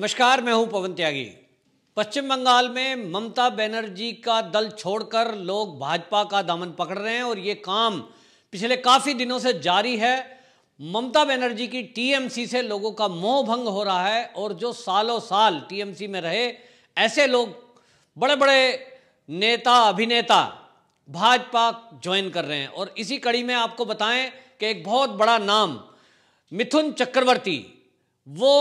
नमस्कार मैं हूं पवन त्यागी पश्चिम बंगाल में ममता बनर्जी का दल छोड़कर लोग भाजपा का दामन पकड़ रहे हैं और ये काम पिछले काफ़ी दिनों से जारी है ममता बनर्जी की टीएमसी से लोगों का मोह भंग हो रहा है और जो सालों साल टीएमसी में रहे ऐसे लोग बड़े बड़े नेता अभिनेता भाजपा ज्वाइन कर रहे हैं और इसी कड़ी में आपको बताएं कि एक बहुत बड़ा नाम मिथुन चक्रवर्ती वो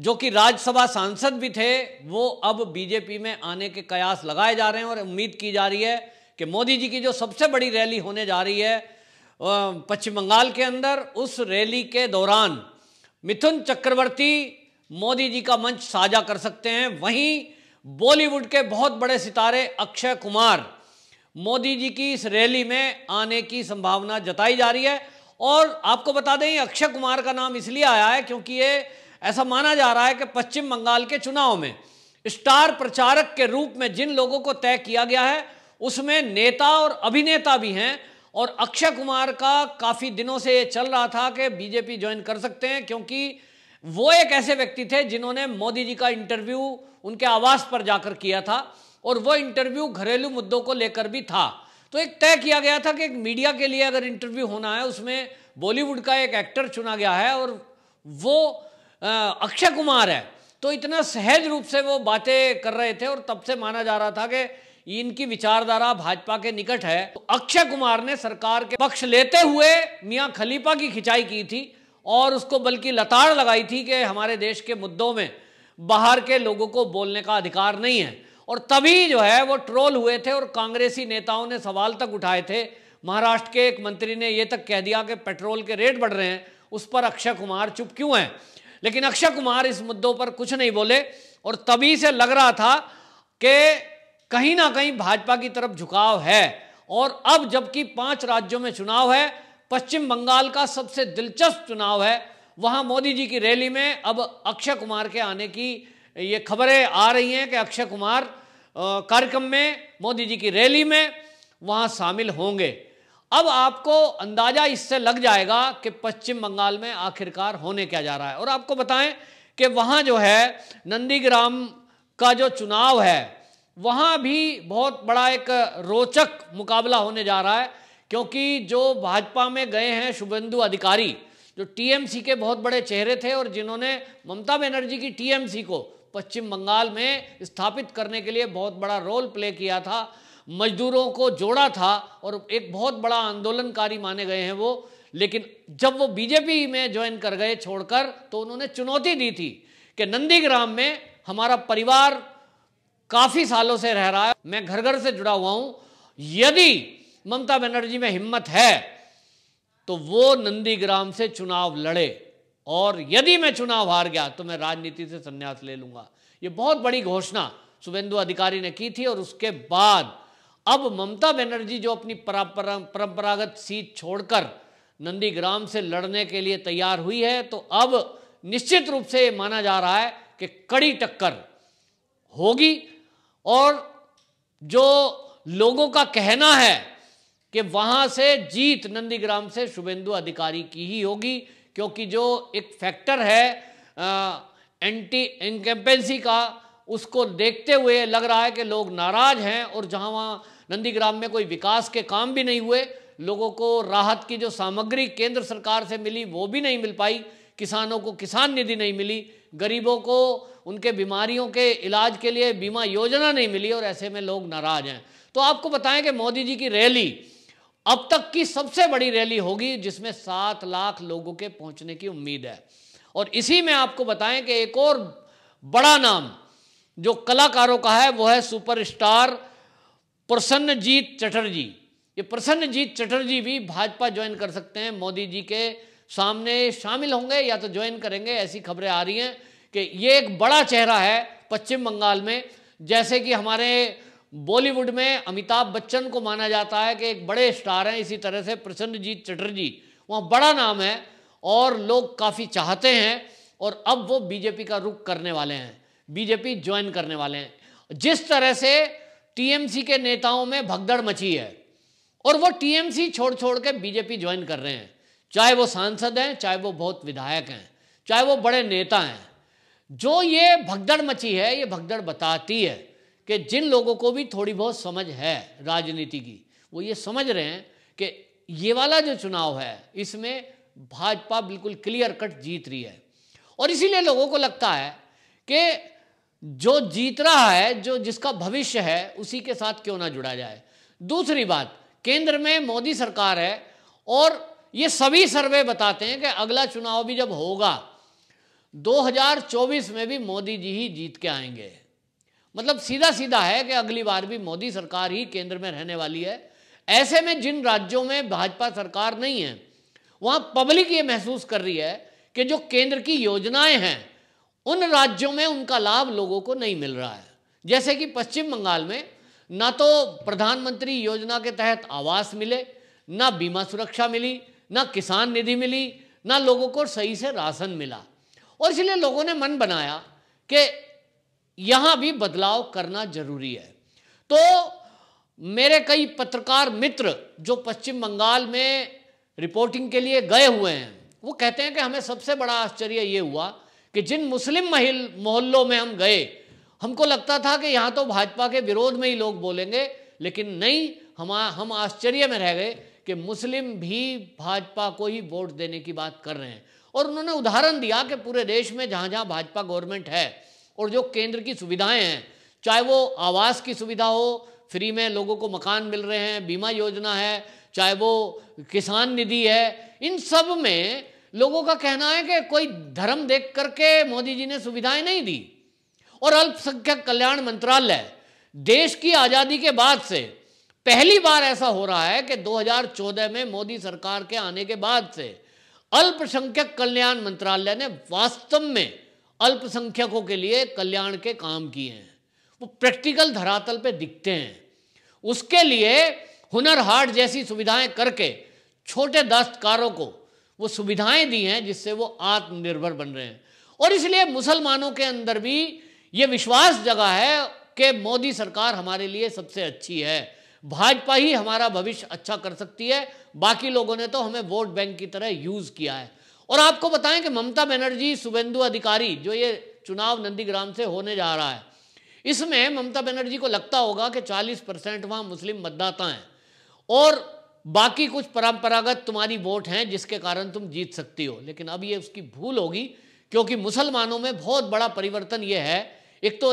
जो कि राज्यसभा सांसद भी थे वो अब बीजेपी में आने के कयास लगाए जा रहे हैं और उम्मीद की जा रही है कि मोदी जी की जो सबसे बड़ी रैली होने जा रही है पश्चिम बंगाल के अंदर उस रैली के दौरान मिथुन चक्रवर्ती मोदी जी का मंच साझा कर सकते हैं वहीं बॉलीवुड के बहुत बड़े सितारे अक्षय कुमार मोदी जी की इस रैली में आने की संभावना जताई जा रही है और आपको बता दें अक्षय कुमार का नाम इसलिए आया है क्योंकि ये ऐसा माना जा रहा है कि पश्चिम बंगाल के चुनाव में स्टार प्रचारक के रूप में जिन लोगों को तय किया गया है उसमें नेता और अभिनेता भी हैं और अक्षय कुमार का काफ़ी दिनों से ये चल रहा था कि बीजेपी ज्वाइन कर सकते हैं क्योंकि वो एक ऐसे व्यक्ति थे जिन्होंने मोदी जी का इंटरव्यू उनके आवास पर जाकर किया था और वो इंटरव्यू घरेलू मुद्दों को लेकर भी था तो एक तय किया गया था कि एक मीडिया के लिए अगर इंटरव्यू होना है उसमें बॉलीवुड का एक एक्टर चुना गया है और वो अक्षय कुमार है तो इतना सहज रूप से वो बातें कर रहे थे और तब से माना जा रहा था कि इनकी विचारधारा भाजपा के निकट है तो अक्षय कुमार ने सरकार के पक्ष लेते हुए मियाँ खलीफा की खिंचाई की थी और उसको बल्कि लताड़ लगाई थी कि हमारे देश के मुद्दों में बाहर के लोगों को बोलने का अधिकार नहीं है और तभी जो है वो ट्रोल हुए थे और कांग्रेसी नेताओं ने सवाल तक उठाए थे महाराष्ट्र के एक मंत्री ने ये तक कह दिया कि पेट्रोल के रेट बढ़ रहे हैं उस पर अक्षय कुमार चुप क्यों हैं लेकिन अक्षय कुमार इस मुद्दों पर कुछ नहीं बोले और तभी से लग रहा था कि कहीं ना कहीं भाजपा की तरफ झुकाव है और अब जबकि पांच राज्यों में चुनाव है पश्चिम बंगाल का सबसे दिलचस्प चुनाव है वहां मोदी जी की रैली में अब अक्षय कुमार के आने की ये खबरें आ रही हैं कि अक्षय कुमार कार्यक्रम में मोदी जी की रैली में वहां शामिल होंगे अब आपको अंदाजा इससे लग जाएगा कि पश्चिम बंगाल में आखिरकार होने क्या जा रहा है और आपको बताएं कि वहां जो है नंदीग्राम का जो चुनाव है वहां भी बहुत बड़ा एक रोचक मुकाबला होने जा रहा है क्योंकि जो भाजपा में गए हैं शुभेंदु अधिकारी जो टीएमसी के बहुत बड़े चेहरे थे और जिन्होंने ममता बनर्जी की टीएमसी को पश्चिम बंगाल में स्थापित करने के लिए बहुत बड़ा रोल प्ले किया था मजदूरों को जोड़ा था और एक बहुत बड़ा आंदोलनकारी माने गए हैं वो लेकिन जब वो बीजेपी में ज्वाइन कर गए छोड़कर तो उन्होंने चुनौती दी थी कि नंदीग्राम में हमारा परिवार काफ़ी सालों से रह रहा है मैं घर घर से जुड़ा हुआ हूं यदि ममता बनर्जी में हिम्मत है तो वो नंदीग्राम से चुनाव लड़े और यदि मैं चुनाव हार गया तो मैं राजनीति से संन्यास ले लूंगा ये बहुत बड़ी घोषणा शुभेंदु अधिकारी ने की थी और उसके बाद अब ममता बनर्जी जो अपनी परंपरागत सीट छोड़कर नंदीग्राम से लड़ने के लिए तैयार हुई है तो अब निश्चित रूप से माना जा रहा है कि कड़ी टक्कर होगी और जो लोगों का कहना है कि वहां से जीत नंदीग्राम से शुभेंदु अधिकारी की ही होगी क्योंकि जो एक फैक्टर है आ, एंटी इनकम्पेंसी का उसको देखते हुए लग रहा है कि लोग नाराज हैं और जहां वहां नंदीग्राम में कोई विकास के काम भी नहीं हुए लोगों को राहत की जो सामग्री केंद्र सरकार से मिली वो भी नहीं मिल पाई किसानों को किसान निधि नहीं मिली गरीबों को उनके बीमारियों के इलाज के लिए बीमा योजना नहीं मिली और ऐसे में लोग नाराज हैं तो आपको बताएं कि मोदी जी की रैली अब तक की सबसे बड़ी रैली होगी जिसमें सात लाख लोगों के पहुंचने की उम्मीद है और इसी में आपको बताएं कि एक और बड़ा नाम जो कलाकारों का है वो है सुपरस्टार प्रसन्नजीत चटर्जी ये प्रसन्नजीत चटर्जी भी भाजपा ज्वाइन कर सकते हैं मोदी जी के सामने शामिल होंगे या तो ज्वाइन करेंगे ऐसी खबरें आ रही हैं कि ये एक बड़ा चेहरा है पश्चिम बंगाल में जैसे कि हमारे बॉलीवुड में अमिताभ बच्चन को माना जाता है कि एक बड़े स्टार हैं इसी तरह से प्रसन्नजीत चटर्जी वहाँ बड़ा नाम है और लोग काफ़ी चाहते हैं और अब वो बीजेपी का रुख करने वाले हैं बीजेपी ज्वाइन करने वाले हैं जिस तरह से टीएमसी के नेताओं में भगदड़ मची है और वो टीएमसी छोड़ छोड़ के बीजेपी ज्वाइन कर रहे हैं चाहे वो सांसद हैं चाहे वो बहुत विधायक हैं चाहे वो बड़े नेता हैं जो ये भगदड़ मची है ये भगदड़ बताती है कि जिन लोगों को भी थोड़ी बहुत समझ है राजनीति की वो ये समझ रहे हैं कि ये वाला जो चुनाव है इसमें भाजपा बिल्कुल क्लियर कट जीत रही है और इसीलिए लोगों को लगता है कि जो जीत रहा है जो जिसका भविष्य है उसी के साथ क्यों ना जुड़ा जाए दूसरी बात केंद्र में मोदी सरकार है और ये सभी सर्वे बताते हैं कि अगला चुनाव भी जब होगा 2024 में भी मोदी जी ही जीत के आएंगे मतलब सीधा सीधा है कि अगली बार भी मोदी सरकार ही केंद्र में रहने वाली है ऐसे में जिन राज्यों में भाजपा सरकार नहीं है वहां पब्लिक ये महसूस कर रही है कि जो केंद्र की योजनाएं हैं उन राज्यों में उनका लाभ लोगों को नहीं मिल रहा है जैसे कि पश्चिम बंगाल में ना तो प्रधानमंत्री योजना के तहत आवास मिले ना बीमा सुरक्षा मिली ना किसान निधि मिली ना लोगों को सही से राशन मिला और इसलिए लोगों ने मन बनाया कि यहाँ भी बदलाव करना जरूरी है तो मेरे कई पत्रकार मित्र जो पश्चिम बंगाल में रिपोर्टिंग के लिए गए हुए हैं वो कहते हैं कि हमें सबसे बड़ा आश्चर्य ये हुआ कि जिन मुस्लिम महिल मोहल्लों में हम गए हमको लगता था कि यहाँ तो भाजपा के विरोध में ही लोग बोलेंगे लेकिन नहीं हम हम आश्चर्य में रह गए कि मुस्लिम भी भाजपा को ही वोट देने की बात कर रहे हैं और उन्होंने उदाहरण दिया कि पूरे देश में जहाँ जहाँ भाजपा गवर्नमेंट है और जो केंद्र की सुविधाएं हैं चाहे वो आवास की सुविधा हो फ्री में लोगों को मकान मिल रहे हैं बीमा योजना है चाहे वो किसान निधि है इन सब में लोगों का कहना है कि कोई धर्म देख करके मोदी जी ने सुविधाएं नहीं दी और अल्पसंख्यक कल्याण मंत्रालय देश की आज़ादी के बाद से पहली बार ऐसा हो रहा है कि 2014 में मोदी सरकार के आने के बाद से अल्पसंख्यक कल्याण मंत्रालय ने वास्तव में अल्पसंख्यकों के लिए कल्याण के काम किए हैं वो प्रैक्टिकल धरातल पे दिखते हैं उसके लिए हुनर हाट जैसी सुविधाएं करके छोटे दस्तकारों को वो सुविधाएं दी हैं जिससे वो आत्मनिर्भर बन रहे हैं और इसलिए मुसलमानों के अंदर भी ये विश्वास जगा है कि मोदी सरकार हमारे लिए सबसे अच्छी है भाजपा ही हमारा भविष्य अच्छा कर सकती है बाकी लोगों ने तो हमें वोट बैंक की तरह यूज़ किया है और आपको बताएं कि ममता बनर्जी शुभेंदु अधिकारी जो ये चुनाव नंदीग्राम से होने जा रहा है इसमें ममता बनर्जी को लगता होगा कि 40 परसेंट वहां मुस्लिम मतदाता हैं और बाकी कुछ परंपरागत तुम्हारी वोट हैं जिसके कारण तुम जीत सकती हो लेकिन अब ये उसकी भूल होगी क्योंकि मुसलमानों में बहुत बड़ा परिवर्तन ये है एक तो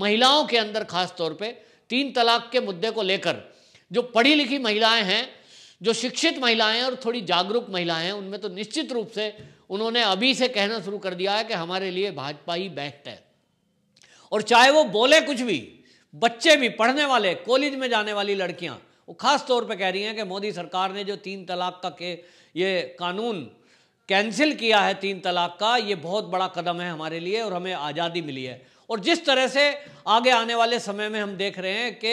महिलाओं के अंदर खास तौर पे तीन तलाक के मुद्दे को लेकर जो पढ़ी लिखी महिलाएं हैं जो शिक्षित महिलाएं और थोड़ी जागरूक महिलाएं हैं उनमें तो निश्चित रूप से उन्होंने अभी से कहना शुरू कर दिया है कि हमारे लिए भाजपा ही बेस्ट है और चाहे वो बोले कुछ भी बच्चे भी पढ़ने वाले कॉलेज में जाने वाली लड़कियां वो ख़ास तौर पे कह रही हैं कि मोदी सरकार ने जो तीन तलाक का के ये कानून कैंसिल किया है तीन तलाक का ये बहुत बड़ा कदम है हमारे लिए और हमें आज़ादी मिली है और जिस तरह से आगे आने वाले समय में हम देख रहे हैं कि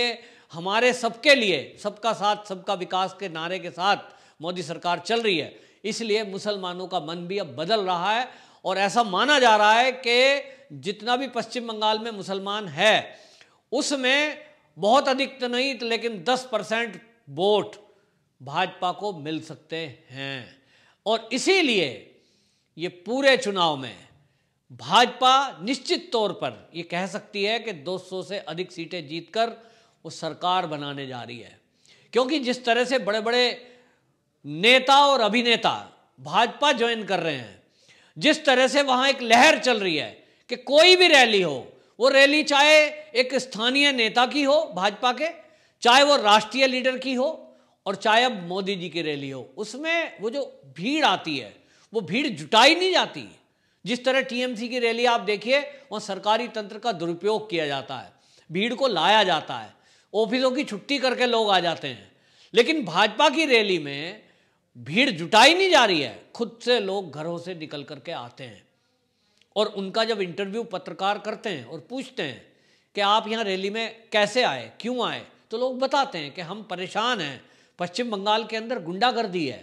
हमारे सबके लिए सबका साथ सबका विकास के नारे के साथ मोदी सरकार चल रही है इसलिए मुसलमानों का मन भी अब बदल रहा है और ऐसा माना जा रहा है कि जितना भी पश्चिम बंगाल में मुसलमान है उसमें बहुत अधिक तो नहीं तो लेकिन 10 परसेंट वोट भाजपा को मिल सकते हैं और इसीलिए ये पूरे चुनाव में भाजपा निश्चित तौर पर ये कह सकती है कि 200 से अधिक सीटें जीतकर वो सरकार बनाने जा रही है क्योंकि जिस तरह से बड़े बड़े नेता और अभिनेता भाजपा ज्वाइन कर रहे हैं जिस तरह से वहां एक लहर चल रही है कि कोई भी रैली हो वो रैली चाहे एक स्थानीय नेता की हो भाजपा के चाहे वो राष्ट्रीय लीडर की हो और चाहे अब मोदी जी की रैली हो उसमें वो जो भीड़ आती है वो भीड़ जुटाई नहीं जाती जिस तरह टीएमसी की रैली आप देखिए वहाँ सरकारी तंत्र का दुरुपयोग किया जाता है भीड़ को लाया जाता है ऑफिसों की छुट्टी करके लोग आ जाते हैं लेकिन भाजपा की रैली में भीड़ जुटाई नहीं जा रही है खुद से लोग घरों से निकल करके आते हैं और उनका जब इंटरव्यू पत्रकार करते हैं और पूछते हैं कि आप यहाँ रैली में कैसे आए क्यों आए तो लोग बताते हैं कि हम परेशान हैं पश्चिम बंगाल के अंदर गुंडागर्दी है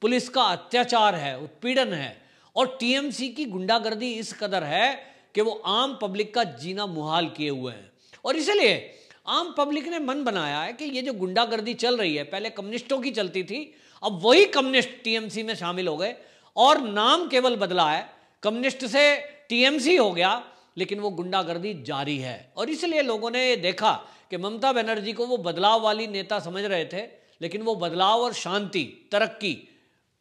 पुलिस का अत्याचार है उत्पीड़न है और टीएमसी की गुंडागर्दी इस कदर है कि वो आम पब्लिक का जीना मुहाल किए हुए हैं और इसलिए आम पब्लिक ने मन बनाया है कि ये जो गुंडागर्दी चल रही है पहले कम्युनिस्टों की चलती थी अब वही कम्युनिस्ट टीएमसी में शामिल हो गए और नाम केवल बदला है कम्युनिस्ट से टीएमसी हो गया लेकिन वो गुंडागर्दी जारी है और इसलिए लोगों ने देखा कि ममता बनर्जी को वो बदलाव वाली नेता समझ रहे थे लेकिन वो बदलाव और शांति तरक्की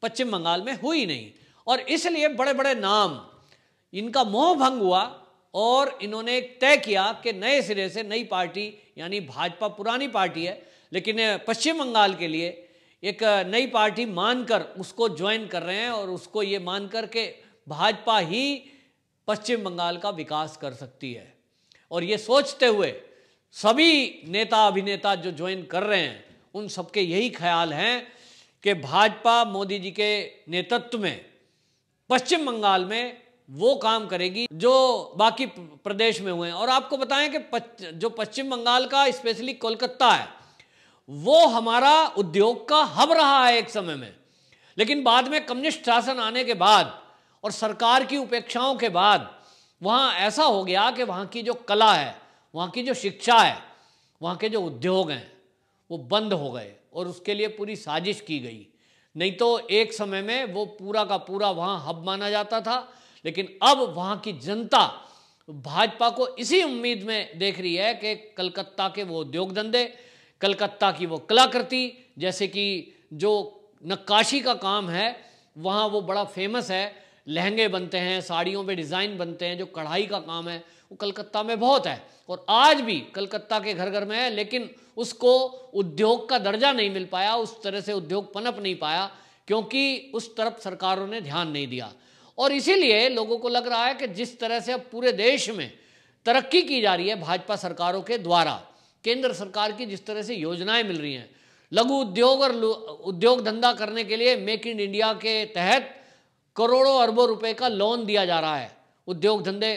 पश्चिम बंगाल में हुई नहीं और इसलिए बड़े बड़े नाम इनका मोह भंग हुआ और इन्होंने तय किया कि नए सिरे से नई पार्टी यानी भाजपा पुरानी पार्टी है लेकिन पश्चिम बंगाल के लिए एक नई पार्टी मानकर उसको ज्वाइन कर रहे हैं और उसको ये मानकर के भाजपा ही पश्चिम बंगाल का विकास कर सकती है और ये सोचते हुए सभी नेता अभिनेता जो ज्वाइन कर रहे हैं उन सबके यही ख्याल हैं कि भाजपा मोदी जी के नेतृत्व में पश्चिम बंगाल में वो काम करेगी जो बाकी प्रदेश में हुए हैं और आपको बताएं कि पच, जो पश्चिम बंगाल का स्पेशली कोलकाता है वो हमारा उद्योग का हब रहा है एक समय में लेकिन बाद में कम्युनिस्ट शासन आने के बाद और सरकार की उपेक्षाओं के बाद वहाँ ऐसा हो गया कि वहाँ की जो कला है वहाँ की जो शिक्षा है वहाँ के जो उद्योग हैं वो बंद हो गए और उसके लिए पूरी साजिश की गई नहीं तो एक समय में वो पूरा का पूरा वहाँ हब माना जाता था लेकिन अब वहाँ की जनता भाजपा को इसी उम्मीद में देख रही है कि कलकत्ता के वो उद्योग धंधे कलकत्ता की वो कलाकृति जैसे कि जो नक्काशी का काम है वहाँ वो बड़ा फेमस है लहंगे बनते हैं साड़ियों पे डिज़ाइन बनते हैं जो कढ़ाई का काम है वो कलकत्ता में बहुत है और आज भी कलकत्ता के घर घर में है लेकिन उसको उद्योग का दर्जा नहीं मिल पाया उस तरह से उद्योग पनप नहीं पाया क्योंकि उस तरफ सरकारों ने ध्यान नहीं दिया और इसीलिए लोगों को लग रहा है कि जिस तरह से अब पूरे देश में तरक्की की जा रही है भाजपा सरकारों के द्वारा केंद्र सरकार की जिस तरह से योजनाएं मिल रही हैं लघु उद्योग और उद्योग धंधा करने के लिए मेक इन इंडिया के तहत करोड़ों अरबों रुपए का लोन दिया जा रहा है उद्योग धंधे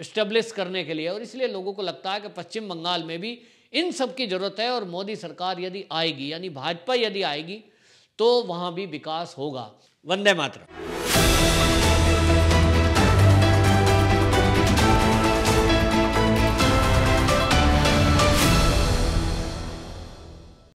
इस्टेब्लिश करने के लिए और इसलिए लोगों को लगता है कि पश्चिम बंगाल में भी इन सब की ज़रूरत है और मोदी सरकार यदि आएगी यानी भाजपा यदि आएगी तो वहाँ भी विकास होगा वंदे मातरम